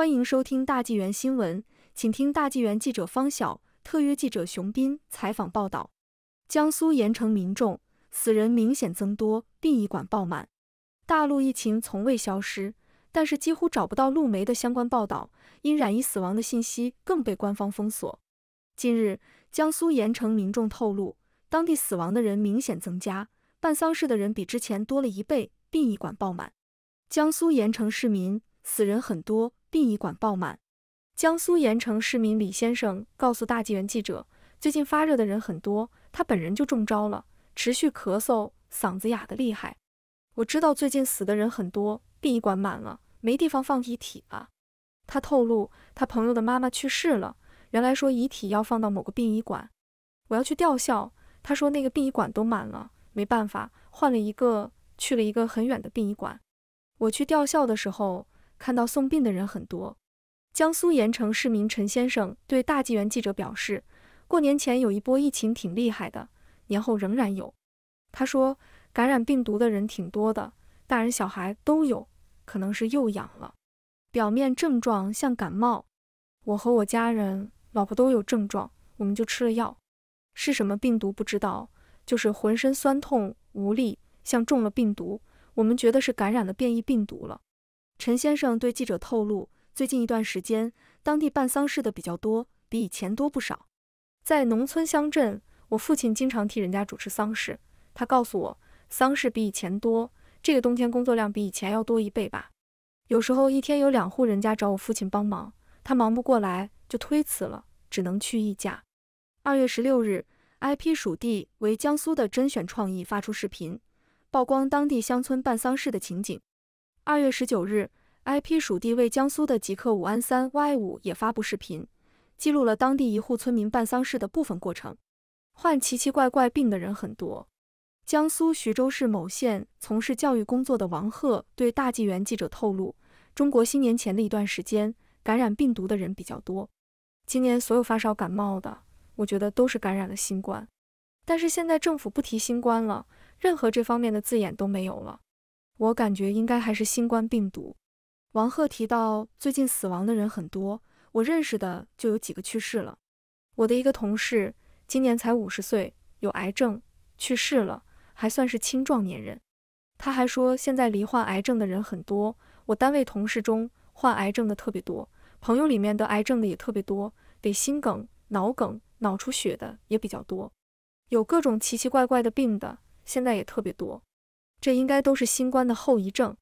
欢迎收听大纪元新闻，请听大纪元记者方晓、特约记者熊斌采访报道。江苏盐城民众死人明显增多，殡仪馆爆满。大陆疫情从未消失，但是几乎找不到陆媒的相关报道，因染疫死亡的信息更被官方封锁。近日，江苏盐城民众透露，当地死亡的人明显增加，办丧事的人比之前多了一倍，殡仪馆爆满。江苏盐城市民死人很多。殡仪馆爆满。江苏盐城市民李先生告诉大纪元记者：“最近发热的人很多，他本人就中招了，持续咳嗽，嗓子哑得厉害。我知道最近死的人很多，殡仪馆满了，没地方放遗体啊。他透露，他朋友的妈妈去世了，原来说遗体要放到某个殡仪馆，我要去吊孝。他说那个殡仪馆都满了，没办法，换了一个，去了一个很远的殡仪馆。我去吊孝的时候。看到送病的人很多，江苏盐城市民陈先生对大纪元记者表示，过年前有一波疫情挺厉害的，年后仍然有。他说，感染病毒的人挺多的，大人小孩都有，可能是又痒了，表面症状像感冒。我和我家人、老婆都有症状，我们就吃了药。是什么病毒不知道，就是浑身酸痛无力，像中了病毒。我们觉得是感染了变异病毒了。陈先生对记者透露，最近一段时间，当地办丧事的比较多，比以前多不少。在农村乡镇，我父亲经常替人家主持丧事。他告诉我，丧事比以前多，这个冬天工作量比以前要多一倍吧。有时候一天有两户人家找我父亲帮忙，他忙不过来就推辞了，只能去一家。二月十六日，IP 属地为江苏的甄选创意发出视频，曝光当地乡村办丧事的情景。二月十九日，IP 属地为江苏的极客五安三 Y 五也发布视频，记录了当地一户村民办丧事的部分过程。患奇奇怪怪病的人很多。江苏徐州市某县从事教育工作的王贺对大纪元记者透露，中国新年前的一段时间，感染病毒的人比较多。今年所有发烧感冒的，我觉得都是感染了新冠。但是现在政府不提新冠了，任何这方面的字眼都没有了。我感觉应该还是新冠病毒。王鹤提到，最近死亡的人很多，我认识的就有几个去世了。我的一个同事今年才五十岁，有癌症去世了，还算是青壮年人。他还说，现在罹患癌症的人很多，我单位同事中患癌症的特别多，朋友里面得癌症的也特别多，得心梗、脑梗、脑出血的也比较多，有各种奇奇怪怪的病的，现在也特别多。这应该都是新冠的后遗症。